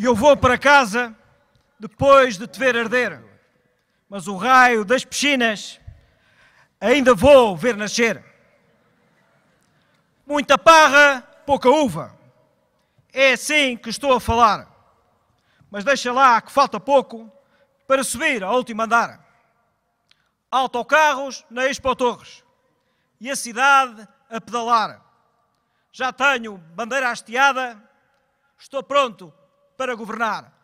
e eu vou para casa depois de te ver arder, mas o raio das piscinas ainda vou ver nascer. Muita parra, pouca uva. É assim que estou a falar. Mas deixa lá que falta pouco para subir ao último andar. Autocarros na Expo Torres e a cidade a pedalar. Já tenho bandeira hasteada, estou pronto para governar.